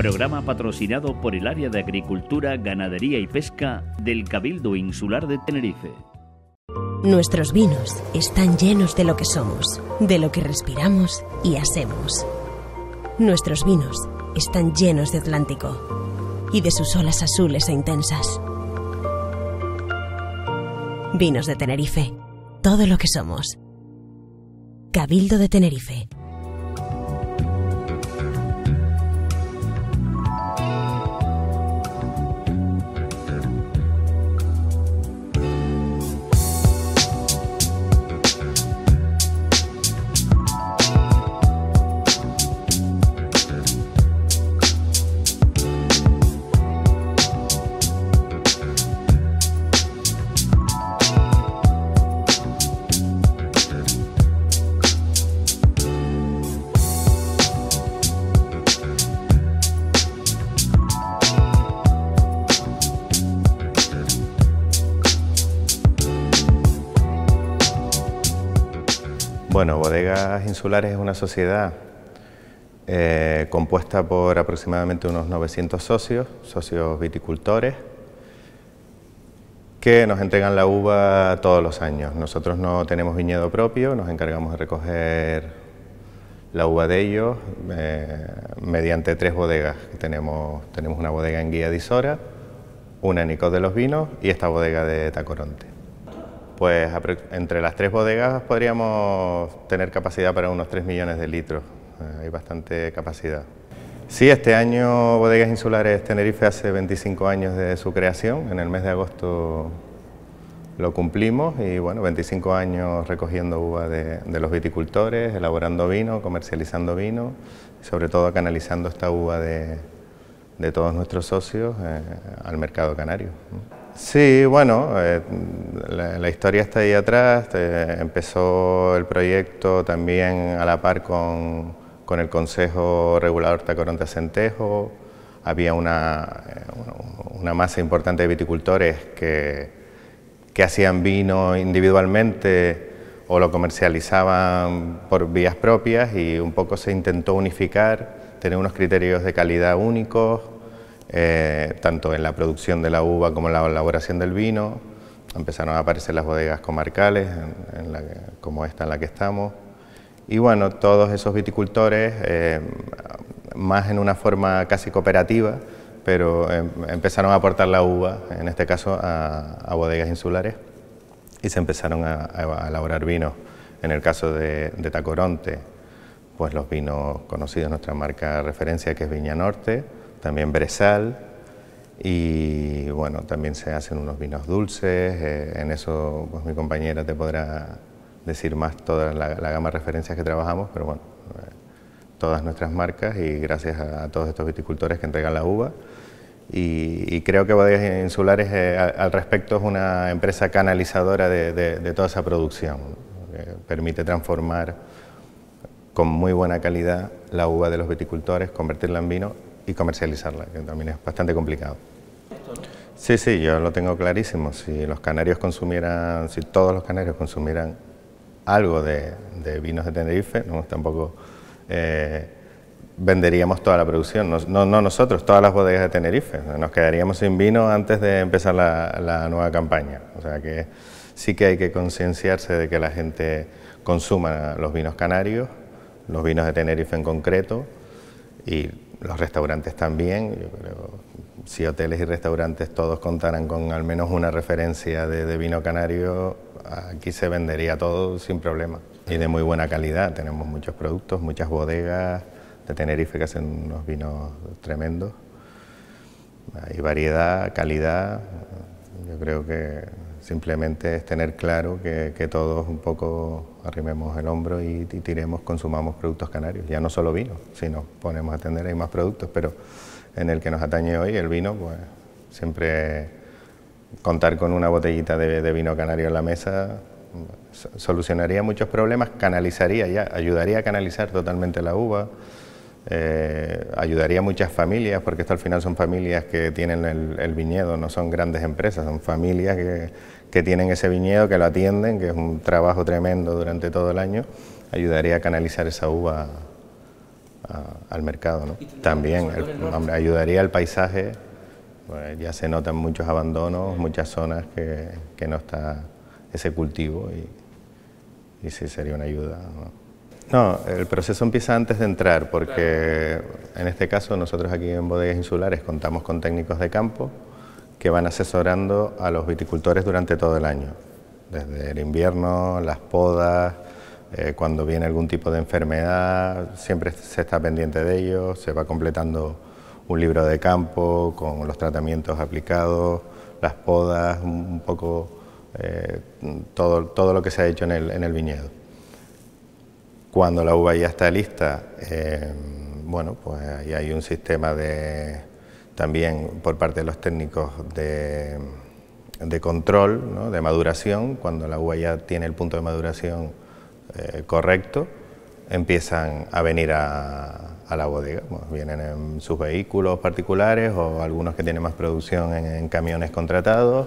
Programa patrocinado por el Área de Agricultura, Ganadería y Pesca del Cabildo Insular de Tenerife. Nuestros vinos están llenos de lo que somos, de lo que respiramos y hacemos. Nuestros vinos están llenos de Atlántico y de sus olas azules e intensas. Vinos de Tenerife, todo lo que somos. Cabildo de Tenerife, Bueno, Bodegas Insulares es una sociedad eh, compuesta por aproximadamente unos 900 socios, socios viticultores, que nos entregan la uva todos los años. Nosotros no tenemos viñedo propio, nos encargamos de recoger la uva de ellos eh, mediante tres bodegas. Tenemos, tenemos una bodega en Guía de Isora, una en Icos de los Vinos y esta bodega de Tacoronte. Pues entre las tres bodegas podríamos tener capacidad para unos 3 millones de litros, eh, hay bastante capacidad. Sí, este año Bodegas Insulares Tenerife hace 25 años de su creación, en el mes de agosto lo cumplimos y bueno, 25 años recogiendo uva de, los viticultores, elaborando vino, comercializando vino, y sobre todo canalizando esta uva de, todos nuestros socios eh, al mercado canario. Sí, bueno, eh, la, historia está ahí atrás. empezó el proyecto también a la par con, el Consejo Regulador de Centejo. Había una, eh, una, masa importante de viticultores que, que hacían vino individualmente o lo comercializaban por vías propias y un poco se intentó unificar, tener unos criterios de calidad únicos, eh, tanto en la producción de la uva como en la elaboración del vino. Empezaron a aparecer las bodegas comarcales, como esta en la que estamos. Y bueno, todos esos viticultores, eh, más en una forma casi cooperativa, pero em, empezaron a aportar la uva, en este caso a, bodegas insulares, y se empezaron a, elaborar vinos. En el caso de, de, Tacoronte, pues los vinos conocidos, nuestra marca referencia que es Viña Norte, también brezal y bueno, también se hacen unos vinos dulces, eh, en eso pues mi compañera te podrá decir más toda la, gama de referencias que trabajamos, pero bueno, eh, todas nuestras marcas y gracias a, todos estos viticultores que entregan la uva. Y, creo que Bodegas Insulares eh, al respecto es una empresa canalizadora de, toda esa producción, permite transformar con muy buena calidad la uva de los viticultores, convertirla en vino y comercializarla, que también es bastante complicado. Sí, sí, yo lo tengo clarísimo. Si los canarios consumieran, si todos los canarios consumieran algo de, vinos de Tenerife, no, tampoco eh, venderíamos toda la producción. No, nosotros, todas las bodegas de Tenerife. Nos quedaríamos sin vino antes de empezar la, la nueva campaña. O sea que sí que hay que concienciarse de que la gente consuma los vinos canarios, los vinos de Tenerife en concreto, y los restaurantes también, yo creo, si hoteles y restaurantes todos contaran con al menos una referencia de, de vino canario, aquí se vendería todo sin problema y de muy buena calidad. Tenemos muchos productos, muchas bodegas de Tenerife que hacen unos vinos tremendos. Hay variedad, calidad, yo creo que Simplemente es tener claro que, todos un poco arrimemos el hombro y, tiremos, consumamos productos canarios. Ya no solo vino, sino ponemos a atender, hay más productos, pero en el que nos atañe hoy, el vino, pues siempre contar con una botellita de, de vino canario en la mesa solucionaría muchos problemas, canalizaría ya, ayudaría a canalizar totalmente la uva, eh, ayudaría a muchas familias, porque esto al final son familias que tienen el, viñedo, no son grandes empresas, son familias que, tienen ese viñedo, que lo atienden, que es un trabajo tremendo durante todo el año, ayudaría a canalizar esa uva al mercado. ¿no? También ayudaría al paisaje, ya se notan muchos abandonos, muchas zonas que, no está ese cultivo y, y sí sería una ayuda. ¿no? No, el proceso empieza antes de entrar, porque en este caso nosotros aquí en Bodegas Insulares contamos con técnicos de campo que van asesorando a los viticultores durante todo el año, desde el invierno, las podas, eh, cuando viene algún tipo de enfermedad, siempre se está pendiente de ello, se va completando un libro de campo con los tratamientos aplicados, las podas, un poco eh, todo, todo lo que se ha hecho en el, en el viñedo. Cuando la uva ya está lista, eh, bueno, pues ahí hay un sistema de, también por parte de los técnicos de, control, de maduración. Cuando la uva ya tiene el punto de maduración eh, correcto, empiezan a venir a, a la bodega. vienen en sus vehículos particulares o algunos que tienen más producción en, en, camiones contratados.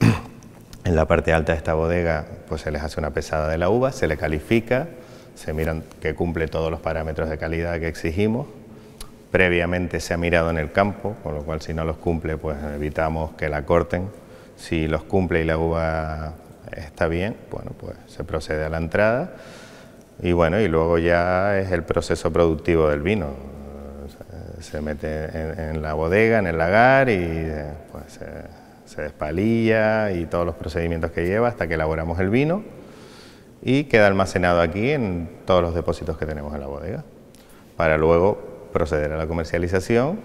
En la parte alta de esta bodega pues se les hace una pesada de la uva, se le califica se miran que cumple todos los parámetros de calidad que exigimos. Previamente se ha mirado en el campo, con lo cual si no los cumple, pues evitamos que la corten. Si los cumple y la uva está bien, bueno, pues se procede a la entrada. Y bueno, y luego ya es el proceso productivo del vino. Se mete en, la bodega, en el lagar y pues, se, se despalilla y todos los procedimientos que lleva hasta que elaboramos el vino y queda almacenado aquí en todos los depósitos que tenemos en la bodega, para luego proceder a la comercialización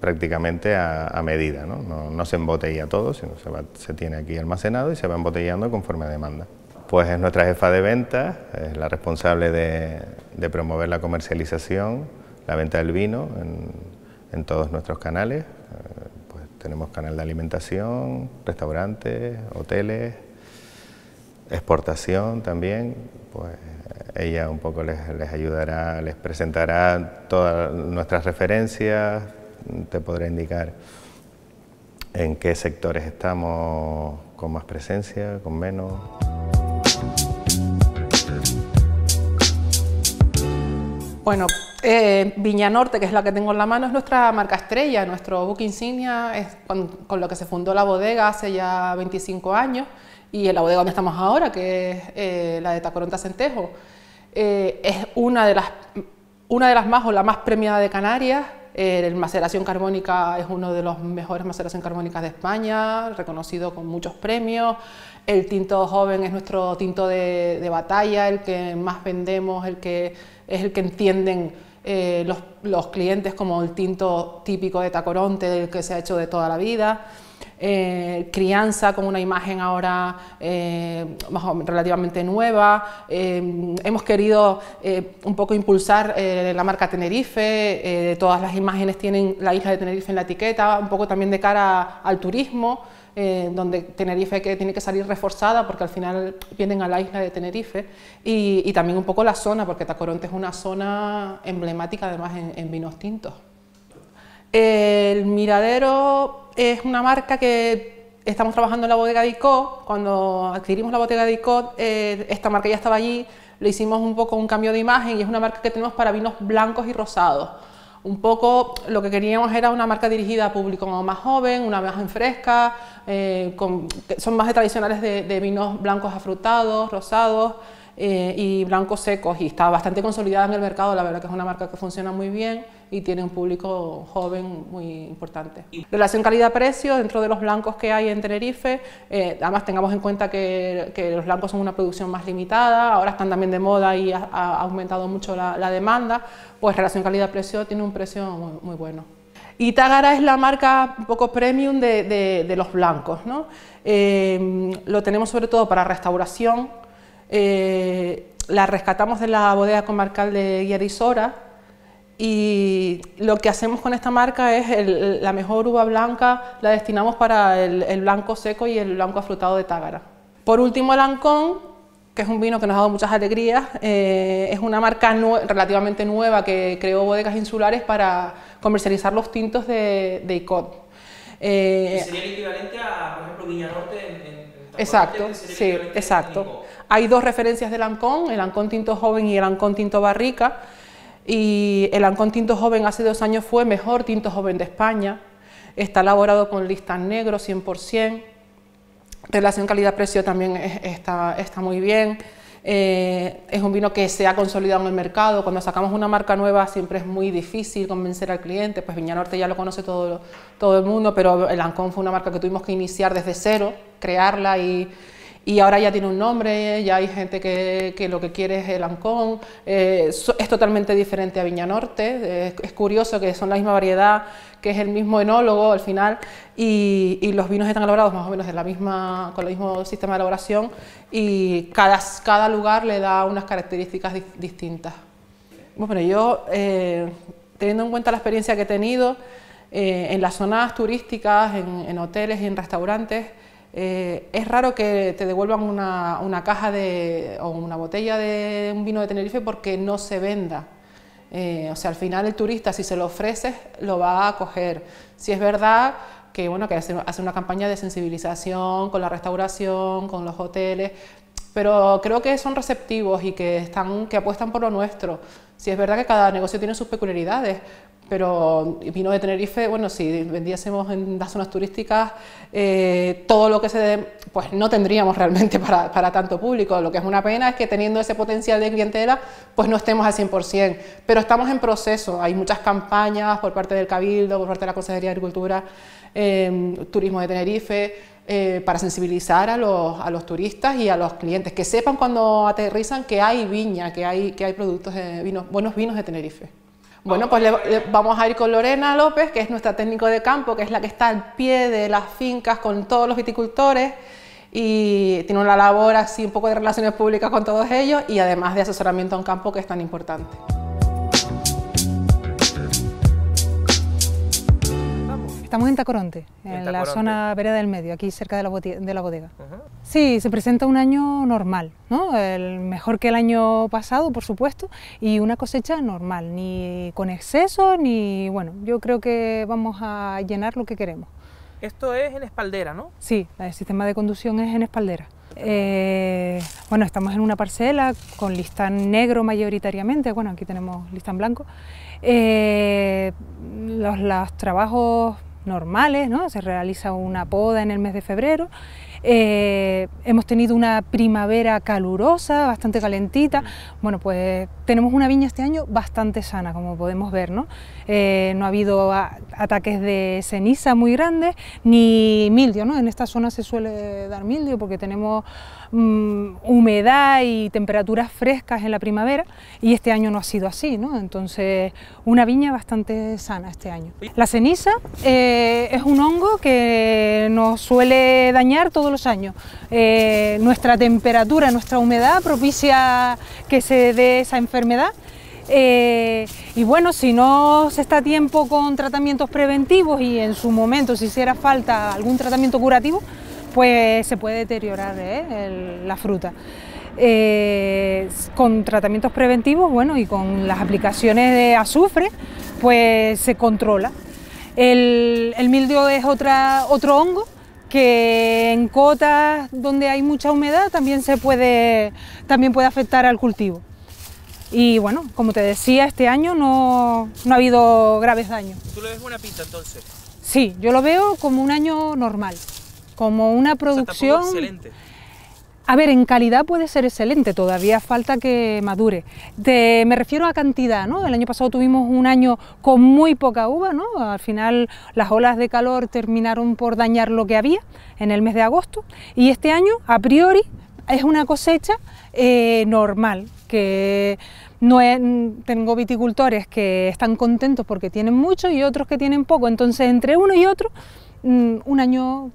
prácticamente a, medida, ¿no? se embotella todo, sino se, se tiene aquí almacenado y se va embotellando conforme a demanda. Pues es nuestra jefa de ventas, es la responsable de, promover la comercialización, la venta del vino en, en todos nuestros canales. Eh, pues tenemos canal de alimentación, restaurantes, hoteles, exportación también, pues ella un poco les, les ayudará, les presentará todas nuestras referencias, te podrá indicar en qué sectores estamos con más presencia, con menos. Bueno, eh, Viña Norte, que es la que tengo en la mano, es nuestra marca estrella, nuestro book insignia, es con, con, lo que se fundó la bodega hace ya 25 años y en la bodega donde estamos ahora, que es eh, la de Tacoronta Centejo, eh, es una de, las, una de las más o la más premiada de Canarias. Eh, el maceración carbónica es uno de los mejores maceración carbónicas de España, reconocido con muchos premios. El tinto joven es nuestro tinto de, batalla, el que más vendemos, el que es el que entienden los, los, clientes como el tinto típico de Tacoronte, del que se ha hecho de toda la vida. Eh, crianza con una imagen ahora eh, relativamente nueva. Eh, hemos querido un poco impulsar la marca Tenerife, todas las imágenes tienen la isla de Tenerife en la etiqueta, un poco también de cara al turismo. donde Tenerife tiene que salir reforzada porque al final vienen a la isla de Tenerife y, también un poco la zona, porque Tacoronte es una zona emblemática además en vinos tintos. El Miradero es una marca que estamos trabajando en la bodega de ICO. Cuando adquirimos la bodega de ICO, eh, esta marca ya estaba allí. Le hicimos un poco un cambio de imagen y es una marca que tenemos para vinos blancos y rosados. Un poco lo que queríamos era una marca dirigida a público más joven, una imagen fresca, eh, con, son más tradicionales de, vinos blancos afrutados, rosados. Eh, y blancos secos y está bastante consolidada en el mercado, la verdad que es una marca que funciona muy bien y tiene un público joven muy importante. Relación calidad-precio, dentro de los blancos que hay en Tenerife, eh, además tengamos en cuenta que, que, los blancos son una producción más limitada, ahora están también de moda y ha, aumentado mucho la, demanda, pues relación calidad-precio tiene un precio muy, bueno. Y Tagara es la marca un poco premium de, de, los blancos. ¿no? Eh, lo tenemos sobre todo para restauración. Eh, la rescatamos de la bodega comarcal de Sora. Y lo que hacemos con esta marca es la mejor uva blanca, la destinamos para el, blanco seco y el blanco afrutado de Tágara. Por último, el Ancón, que es un vino que nos ha dado muchas alegrías, eh, es una marca relativamente nueva que creó Bodegas Insulares para comercializar los tintos de, de eh, ¿Sería el equivalente a, por ejemplo, Viña en, en, Exacto, sí, exacto. Hay dos referencias del Ancón, el Ancón Tinto Joven y el Ancón Tinto Barrica. Y el Ancon Tinto Joven hace dos años fue mejor tinto joven de España. Está elaborado con listas negros 100%. Relación calidad-precio también está, está muy bien. Eh, es un vino que se ha consolidado en el mercado. Cuando sacamos una marca nueva siempre es muy difícil convencer al cliente, pues Viña Norte ya lo conoce todo, todo el mundo, pero el Ancon fue una marca que tuvimos que iniciar desde cero, crearla y y ahora ya tiene un nombre, ya hay gente que, que lo que quiere es el Ancón, eh, es totalmente diferente a Viña Norte, es, curioso que son la misma variedad, que es el mismo enólogo al final, y, y, los vinos están elaborados más o menos de la misma, con el mismo sistema de elaboración y cada, cada lugar le da unas características distintas. Bueno, yo, eh, teniendo en cuenta la experiencia que he tenido, eh, en las zonas turísticas, en hoteles y en restaurantes, eh, es raro que te devuelvan una, una caja de, o una botella de un vino de Tenerife porque no se venda. Eh, o sea, al final el turista, si se lo ofreces, lo va a coger. Si es verdad que, bueno, que hace, hace una campaña de sensibilización con la restauración, con los hoteles, pero creo que son receptivos y que, están, que apuestan por lo nuestro. Si es verdad que cada negocio tiene sus peculiaridades, pero vino de Tenerife, bueno, si vendiésemos en las zonas turísticas eh, todo lo que se dé, pues no tendríamos realmente para, tanto público. Lo que es una pena es que teniendo ese potencial de clientela, pues no estemos al 100%, pero estamos en proceso. Hay muchas campañas por parte del Cabildo, por parte de la Consejería de Agricultura, eh, Turismo de Tenerife, eh, para sensibilizar a los, turistas y a los clientes, que sepan cuando aterrizan que hay viña, que hay, productos de vino, buenos vinos de Tenerife. Bueno, pues vamos a ir con Lorena López, que es nuestra técnico de campo, que es la que está al pie de las fincas con todos los viticultores y tiene una labor así un poco de relaciones públicas con todos ellos y además de asesoramiento en campo que es tan importante. Estamos en Tacoronte, en, la zona vereda del medio, aquí cerca de la, bodega. Sí, se presenta un año normal, El mejor que el año pasado, por supuesto, y una cosecha normal, ni con exceso, ni bueno, yo creo que vamos a llenar lo que queremos. Esto es en espaldera, ¿no? Sí, el sistema de conducción es en espaldera. Eh, bueno, estamos en una parcela con listán negro mayoritariamente, bueno, aquí tenemos listán blanco. Eh, los, trabajos normales, ¿no? se realiza una poda en el mes de febrero eh, hemos tenido una primavera calurosa, bastante calentita. Mm. Bueno, pues tenemos una viña este año bastante sana, como podemos ver, ¿no? Eh, no ha habido ataques de ceniza muy grandes, ni mildio, ¿no? En esta zona se suele dar mildio porque tenemos mm, humedad y temperaturas frescas en la primavera y este año no ha sido así, ¿no? Entonces, una viña bastante sana este año. La ceniza eh, es un hongo que nos suele dañar todo los años. Eh, nuestra temperatura, nuestra humedad propicia que se dé esa enfermedad. Eh, y bueno, si no se está a tiempo con tratamientos preventivos y en su momento, si hiciera falta algún tratamiento curativo, pues se puede deteriorar eh, la fruta. con tratamientos preventivos bueno, y con las aplicaciones de azufre, pues se controla. El, el mildio es otra, otro hongo que en cotas donde hay mucha humedad también se puede también puede afectar al cultivo. Y bueno, como te decía, este año no, ha habido graves daños. ¿Tú le ves buena pinta entonces? Sí, yo lo veo como un año normal, como una producción. excelente. A ver, en calidad puede ser excelente, todavía falta que madure. me refiero a cantidad, ¿no? El año pasado tuvimos un año con muy poca uva, ¿no? Al final las olas de calor terminaron por dañar lo que había en el mes de agosto y este año, a priori, es una cosecha eh, normal, que no tengo viticultores que están contentos porque tienen mucho y otros que tienen poco, entonces entre uno y otro, mm, un año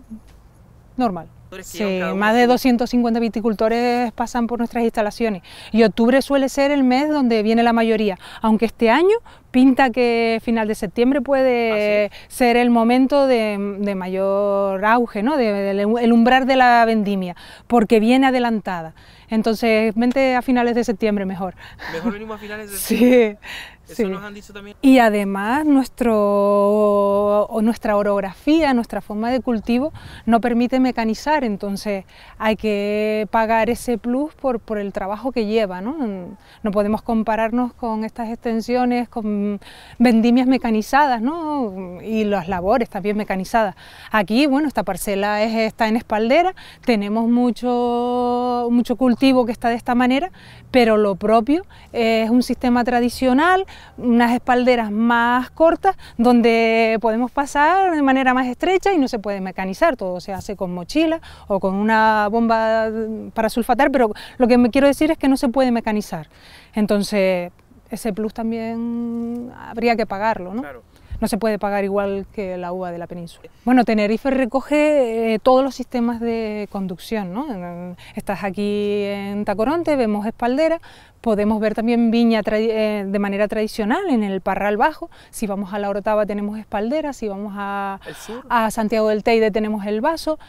normal. Sí, más de 250 viticultores pasan por nuestras instalaciones y octubre suele ser el mes donde viene la mayoría, aunque este año pinta que final de septiembre puede ah, ser el momento de, mayor auge, ¿no? De, el umbral de la vendimia, porque viene adelantada. Entonces, vente a finales de septiembre mejor. Mejor venimos a finales de septiembre. Sí. Y además nuestro, o nuestra orografía, nuestra forma de cultivo no permite mecanizar, entonces hay que pagar ese plus por, el trabajo que lleva. ¿no? podemos compararnos con estas extensiones, con vendimias mecanizadas ¿no? y las labores también mecanizadas. Aquí, bueno, esta parcela está en espaldera, tenemos mucho, mucho cultivo que está de esta manera, pero lo propio es un sistema tradicional, unas espalderas más cortas donde podemos pasar de manera más estrecha y no se puede mecanizar, todo se hace con mochila o con una bomba para sulfatar, pero lo que me quiero decir es que no se puede mecanizar. Entonces, ese plus también habría que pagarlo, ¿no? no se puede pagar igual que la uva de la península. Bueno, Tenerife recoge eh, todos los sistemas de conducción. ¿no? Estás aquí en Tacoronte, vemos espaldera, podemos ver también viña eh, de manera tradicional en el Parral Bajo. Si vamos a La Orotava tenemos espaldera, si vamos a, Santiago del Teide tenemos el vaso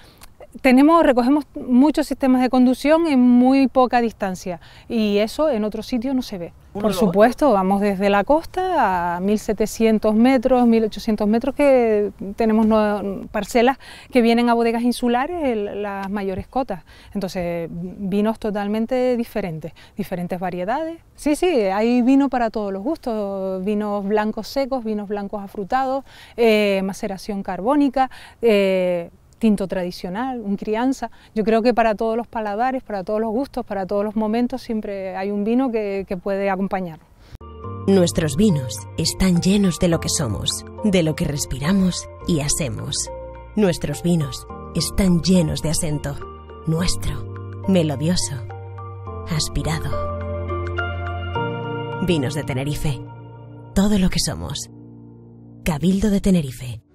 tenemos, recogemos muchos sistemas de conducción en muy poca distancia y eso en otro sitio no se ve. Por supuesto, vamos desde la costa a 1.700 metros, 1.800 metros, que tenemos parcelas que vienen a bodegas insulares, las mayores cotas. Entonces, vinos totalmente diferentes, diferentes variedades. Sí, sí, hay vino para todos los gustos, vinos blancos secos, vinos blancos afrutados, eh, maceración carbónica. Eh, tinto tradicional, un crianza. Yo creo que para todos los paladares, para todos los gustos, para todos los momentos, siempre hay un vino que, que puede acompañarlo. Nuestros vinos están llenos de lo que somos, de lo que respiramos y hacemos. Nuestros vinos están llenos de acento, nuestro, melodioso, aspirado. Vinos de Tenerife, todo lo que somos. Cabildo de Tenerife.